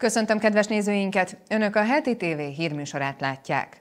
Köszöntöm kedves nézőinket! Önök a heti TV hírműsorát látják.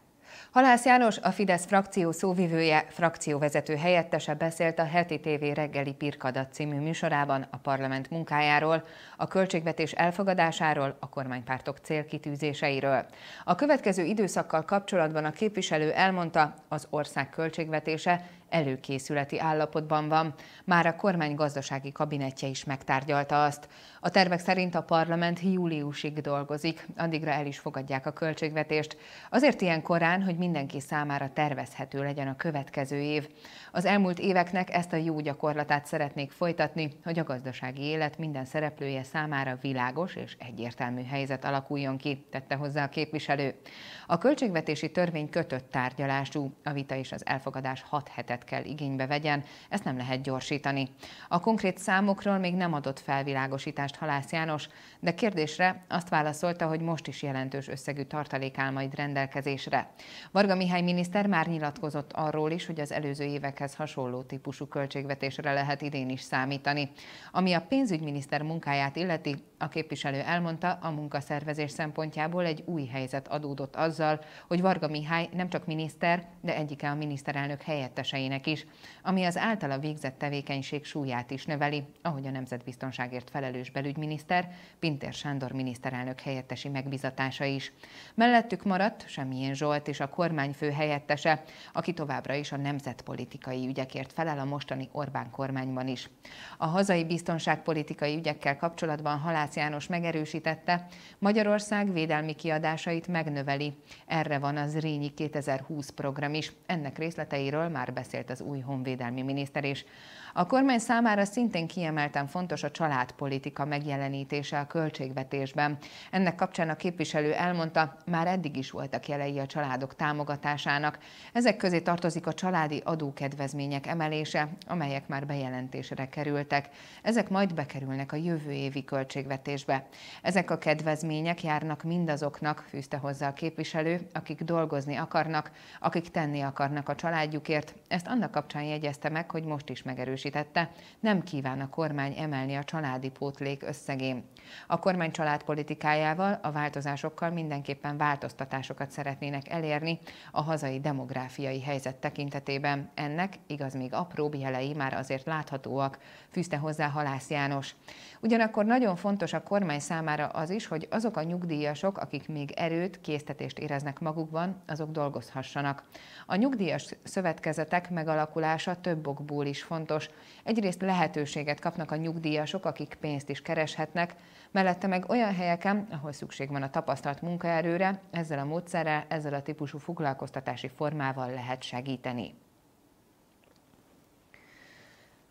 Halász János, a Fidesz frakció szóvivője, frakcióvezető helyettese beszélt a Heti TV reggeli Pirkadat című műsorában a parlament munkájáról, a költségvetés elfogadásáról, a kormánypártok célkitűzéseiről. A következő időszakkal kapcsolatban a képviselő elmondta, az ország költségvetése előkészületi állapotban van. Már a kormány gazdasági kabinetje is megtárgyalta azt. A tervek szerint a parlament júliusig dolgozik, addigra el is fogadják a költségvetést. Azért ilyen korán, hogy mindenki számára tervezhető legyen a következő év. Az elmúlt éveknek ezt a jó gyakorlatát szeretnék folytatni, hogy a gazdasági élet minden szereplője számára világos és egyértelmű helyzet alakuljon ki, tette hozzá a képviselő. A költségvetési törvény kötött tárgyalású, a vita és az elfogadás hat hetet eszközöket kell igénybe vegyen, ezt nem lehet gyorsítani. A konkrét számokról még nem adott felvilágosítást Halász János, de kérdésre azt válaszolta, hogy most is jelentős összegű tartalék áll majd rendelkezésre. Varga Mihály miniszter már nyilatkozott arról is, hogy az előző évekhez hasonló típusú költségvetésre lehet idén is számítani. Ami a pénzügyminiszter munkáját illeti, a képviselő elmondta, a munkaszervezés szempontjából egy új helyzet adódott azzal, hogy Varga Mihály nem csak miniszter, de egyike a miniszterelnök helyetteseinek is, ami az általa végzett tevékenység súlyát is növeli, ahogy a nemzetbiztonságért felelős belügyminiszter, Pintér Sándor miniszterelnök helyettesi megbizatása is. Mellettük maradt Semmilyen Zsolt és a kormányfő helyettese, aki továbbra is a nemzetpolitikai ügyekért felel a mostani Orbán kormányban is. A hazai biztonságpolitikai ügyekkel kapcsolatban halál Kovács János megerősítette, Magyarország védelmi kiadásait megnöveli. Erre van az Rényi 2020 program is. Ennek részleteiről már beszélt az új honvédelmi miniszter is. A kormány számára szintén kiemelten fontos a családpolitika megjelenítése a költségvetésben. Ennek kapcsán a képviselő elmondta, már eddig is voltak jelei a családok támogatásának. Ezek közé tartozik a családi adókedvezmények emelése, amelyek már bejelentésre kerültek. Ezek majd bekerülnek a jövő évi költségvetésbe. Ezek a kedvezmények járnak mindazoknak, fűzte hozzá a képviselő, akik dolgozni akarnak, akik tenni akarnak a családjukért. Ezt annak kapcsán jegyezte meg, hogy most is megerősítették megerősítette, nem kíván a kormány emelni a családi pótlék összegén. A kormány családpolitikájával, a változásokkal mindenképpen változtatásokat szeretnének elérni a hazai demográfiai helyzet tekintetében. Ennek, igaz még apró jelei már azért láthatóak, fűzte hozzá Halász János. Ugyanakkor nagyon fontos a kormány számára az is, hogy azok a nyugdíjasok, akik még erőt, késztetést éreznek magukban, azok dolgozhassanak. A nyugdíjas szövetkezetek megalakulása több okból is fontos, Egyrészt lehetőséget kapnak a nyugdíjasok, akik pénzt is kereshetnek, mellette meg olyan helyeken, ahol szükség van a tapasztalt munkaerőre, ezzel a módszerrel, ezzel a típusú foglalkoztatási formával lehet segíteni.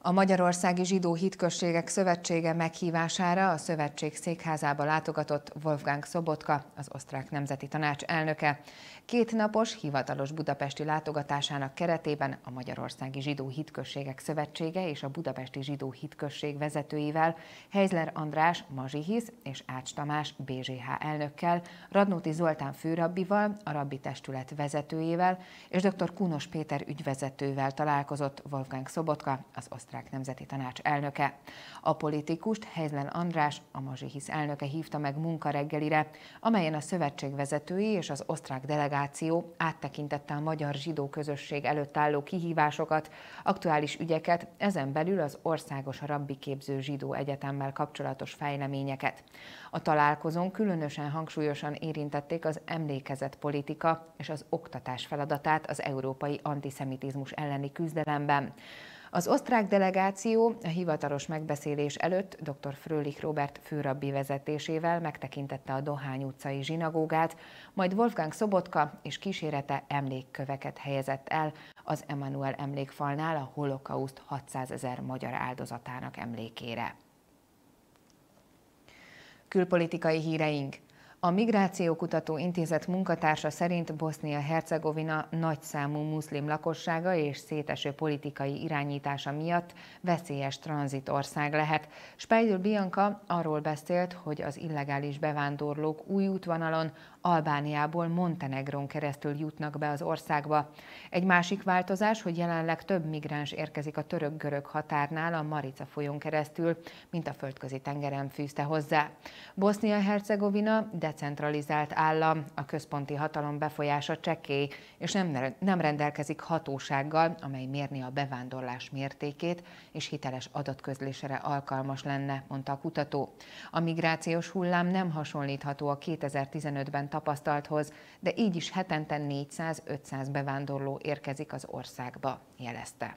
A Magyarországi Zsidó Hitközségek Szövetsége meghívására a szövetség székházába látogatott Wolfgang Szobotka, az osztrák nemzeti tanács elnöke. Két napos hivatalos budapesti látogatásának keretében a Magyarországi Zsidó Hitközségek Szövetsége és a Budapesti Zsidó Hitközség vezetőivel, Heizler András Mazsihisz és Ács Tamás BZH elnökkel, Radnóti Zoltán főrabbival, a rabbi testület vezetőjével és dr. Kunos Péter ügyvezetővel találkozott Wolfgang Szobotka, az osztrák Osztrák Nemzeti Tanács elnöke. A politikust Helyzlen András, a Mazsihisz elnöke hívta meg munkareggelire, amelyen a szövetség vezetői és az osztrák delegáció áttekintette a magyar zsidó közösség előtt álló kihívásokat, aktuális ügyeket, ezen belül az Országos Rabbi Képző Zsidó Egyetemmel kapcsolatos fejleményeket. A találkozón különösen hangsúlyosan érintették az emlékezett politika és az oktatás feladatát az európai antiszemitizmus elleni küzdelemben. Az osztrák delegáció a hivatalos megbeszélés előtt dr. Frölich Robert főrabbi vezetésével megtekintette a Dohány utcai zsinagógát, majd Wolfgang Szobotka és kísérete emlékköveket helyezett el az Emanuel emlékfalnál a holokauszt 600 ezer magyar áldozatának emlékére. Külpolitikai híreink – a Migrációkutató Intézet munkatársa szerint Bosznia-Hercegovina nagyszámú muszlim lakossága és széteső politikai irányítása miatt veszélyes tranzitország lehet. Spejdül Bianca arról beszélt, hogy az illegális bevándorlók új útvonalon Albániából Montenegron keresztül jutnak be az országba. Egy másik változás, hogy jelenleg több migráns érkezik a török-görög határnál a Marica folyón keresztül, mint a földközi tengeren fűzte hozzá. Bosznia-Hercegovina, de decentralizált állam, a központi hatalom befolyása csekély, és nem, nem rendelkezik hatósággal, amely mérni a bevándorlás mértékét, és hiteles adatközlésre alkalmas lenne, mondta a kutató. A migrációs hullám nem hasonlítható a 2015-ben tapasztalthoz, de így is hetente 400-500 bevándorló érkezik az országba, jelezte.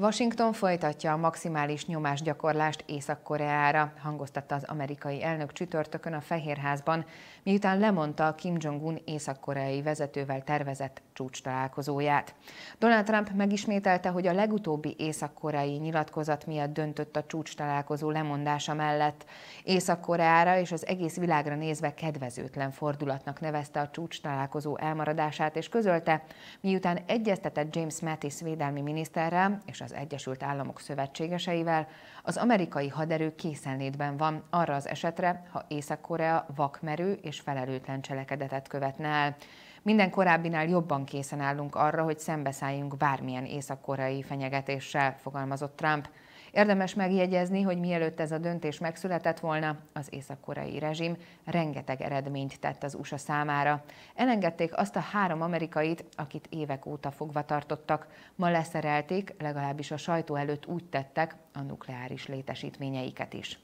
Washington folytatja a maximális nyomásgyakorlást Észak-Koreára, hangoztatta az amerikai elnök csütörtökön a Fehérházban, miután lemondta a Kim Jong-un észak-koreai vezetővel tervezett csúcs találkozóját. Donald Trump megismételte, hogy a legutóbbi észak-koreai nyilatkozat miatt döntött a csúcs találkozó lemondása mellett. Észak-Koreára és az egész világra nézve kedvezőtlen fordulatnak nevezte a csúcs találkozó elmaradását, és közölte, miután egyeztetett James Mattis védelmi miniszterrel és a az Egyesült Államok szövetségeseivel, az amerikai haderő készenlétben van arra az esetre, ha Észak-Korea vakmerő és felelőtlen cselekedetet követne el. Minden korábbinál jobban készen állunk arra, hogy szembeszálljunk bármilyen észak-koreai fenyegetéssel, fogalmazott Trump. Érdemes megjegyezni, hogy mielőtt ez a döntés megszületett volna, az észak-koreai rezsim rengeteg eredményt tett az USA számára. Elengedték azt a három amerikait, akit évek óta fogva tartottak. Ma leszerelték, legalábbis a sajtó előtt úgy tettek a nukleáris létesítményeiket is.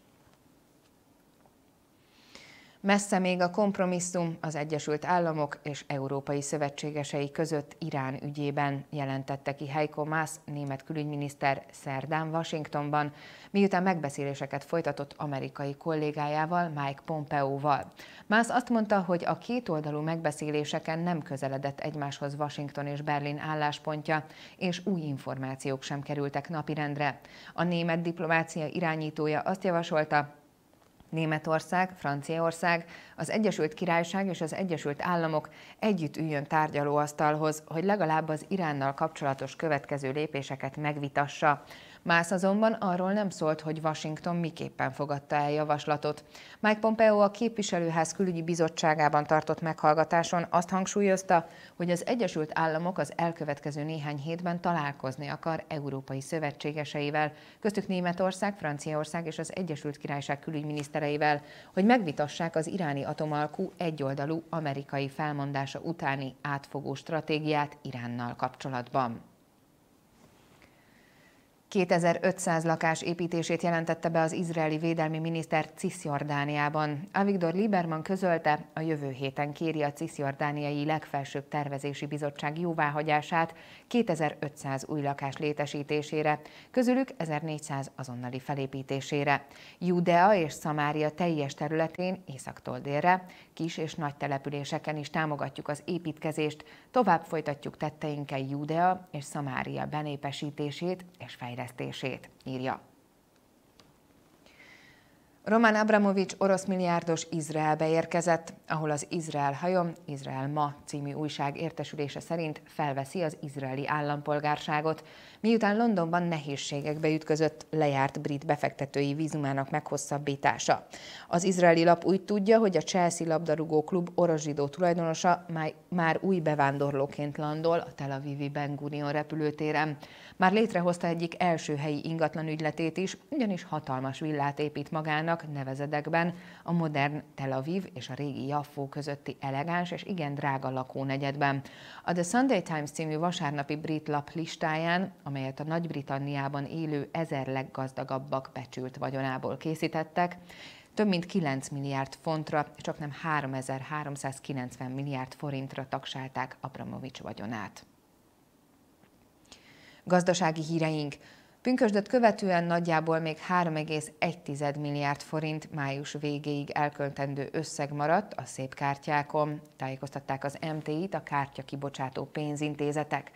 Messze még a kompromisszum az Egyesült Államok és európai szövetségesei között Irán ügyében jelentette ki Heiko Maas, német külügyminiszter szerdán Washingtonban, miután megbeszéléseket folytatott amerikai kollégájával Mike Pompeo-val. Maas azt mondta, hogy a kétoldalú megbeszéléseken nem közeledett egymáshoz Washington és Berlin álláspontja, és új információk sem kerültek napirendre. A német diplomácia irányítója azt javasolta, Németország, Franciaország, az Egyesült Királyság és az Egyesült Államok együtt üljön tárgyalóasztalhoz, hogy legalább az Iránnal kapcsolatos következő lépéseket megvitassa. Mász azonban arról nem szólt, hogy Washington miképpen fogadta el javaslatot. Mike Pompeo a képviselőház külügyi bizottságában tartott meghallgatáson azt hangsúlyozta, hogy az Egyesült Államok az elkövetkező néhány hétben találkozni akar európai szövetségeseivel, köztük Németország, Franciaország és az Egyesült Királyság külügyminisztereivel, hogy megvitassák az iráni atomalkú egyoldalú amerikai felmondása utáni átfogó stratégiát Iránnal kapcsolatban. 2500 lakás építését jelentette be az izraeli védelmi miniszter Cisjordániában. Avigdor Lieberman közölte, a jövő héten kéri a Cisjordániai legfelsőbb tervezési bizottság jóváhagyását 2500 új lakás létesítésére, közülük 1400 azonnali felépítésére. Judea és Szamária teljes területén, északtól délre, kis és nagy településeken is támogatjuk az építkezést, tovább folytatjuk tetteinkkel Judea és Szamária benépesítését és fejlesztését fejlesztését, írja. Roman Abramovics orosz milliárdos Izraelbe érkezett, ahol az Izrael hajom, Izrael ma című újság értesülése szerint felveszi az izraeli állampolgárságot miután Londonban nehézségekbe ütközött lejárt brit befektetői vízumának meghosszabbítása. Az izraeli lap úgy tudja, hogy a Chelsea labdarúgó klub orozsidó tulajdonosa már új bevándorlóként landol a Tel Avivi Ben Gurion repülőtéren. Már létrehozta egyik első helyi ingatlan ügyletét is, ugyanis hatalmas villát épít magának nevezedekben a modern Tel Aviv és a régi Jaffó közötti elegáns és igen drága lakónegyedben. A The Sunday Times című vasárnapi brit lap listáján, a amelyet a Nagy-Britanniában élő ezer leggazdagabbak becsült vagyonából készítettek, több mint 9 milliárd fontra, csak nem 3390 milliárd forintra taksálták Abramovics vagyonát. Gazdasági híreink. Pünkösdöt követően nagyjából még 3,1 milliárd forint május végéig elköltendő összeg maradt a szép kártyákon, tájékoztatták az MTI-t a kártyakibocsátó pénzintézetek.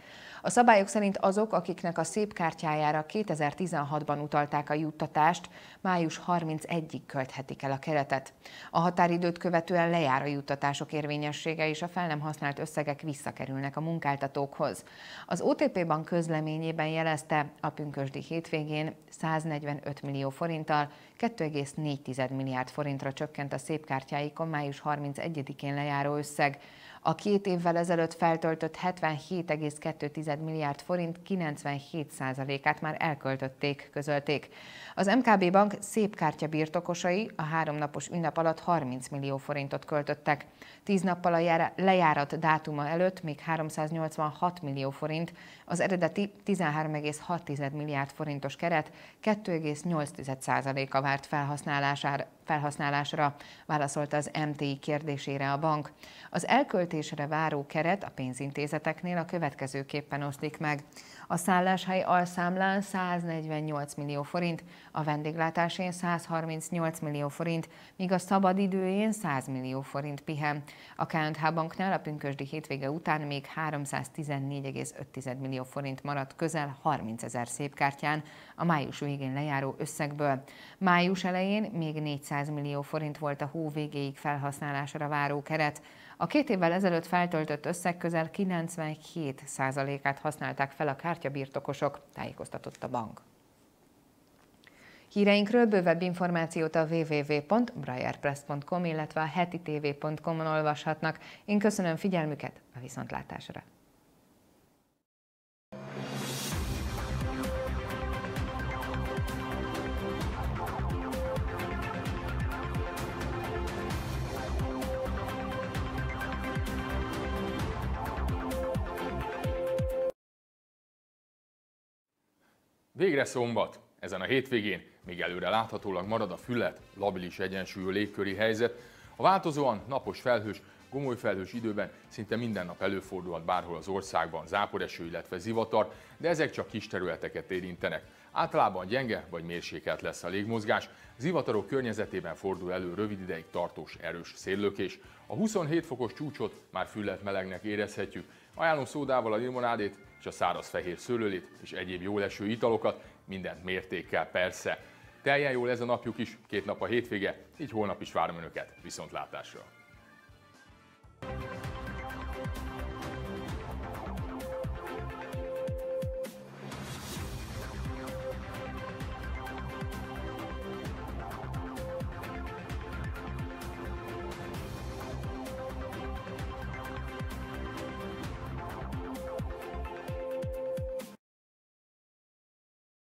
A szabályok szerint azok, akiknek a szép kártyájára 2016-ban utalták a juttatást, május 31-ig költhetik el a keretet. A határidőt követően lejár a juttatások érvényessége, és a fel nem használt összegek visszakerülnek a munkáltatókhoz. Az OTP Bank közleményében jelezte, a pünkösdi hétvégén 145 millió forinttal 2,4 milliárd forintra csökkent a szép kártyáikon május 31-én lejáró összeg. A két évvel ezelőtt feltöltött 77,2 milliárd forint 97%-át már elköltötték, közölték. Az MKB bank szép kártya birtokosai a háromnapos ünnep alatt 30 millió forintot költöttek. Tíz nappal a lejárat dátuma előtt még 386 millió forint, az eredeti 13,6 milliárd forintos keret 2,8%-a várt felhasználására felhasználásra, válaszolt az MTI kérdésére a bank. Az elköltésre váró keret a pénzintézeteknél a következőképpen oszlik meg a szálláshely alszámlán 148 millió forint, a vendéglátásén 138 millió forint, míg a szabadidőjén 100 millió forint pihen. A K&H banknál a pünkösdi hétvége után még 314,5 millió forint maradt közel 30 ezer szépkártyán a május végén lejáró összegből. Május elején még 400 millió forint volt a hó végéig felhasználásra váró keret, a két évvel ezelőtt feltöltött összeg közel 97%-át használták fel a kártyabirtokosok, tájékoztatott a bank. Híreinkről bővebb információt a www.briarpress.com, illetve a hetiTV.com-on olvashatnak. Én köszönöm figyelmüket, a viszontlátásra! Végre szombat! Ezen a hétvégén még előre láthatólag marad a füllet, labilis egyensúlyú légköri helyzet. A változóan napos felhős, gomoly felhős időben szinte minden nap előfordulhat bárhol az országban záporeső, illetve zivatar, de ezek csak kis területeket érintenek. Általában gyenge vagy mérsékelt lesz a légmozgás, zivatarok környezetében fordul elő rövid ideig tartós erős széllökés. A 27 fokos csúcsot már füllet melegnek érezhetjük. Ajánlom szódával a limonádét, és a száraz fehér szőlőlét és egyéb jóleső italokat, mindent mértékkel persze. Teljen jól ez a napjuk is, két nap a hétvége, így holnap is várom Önöket. Viszontlátásra!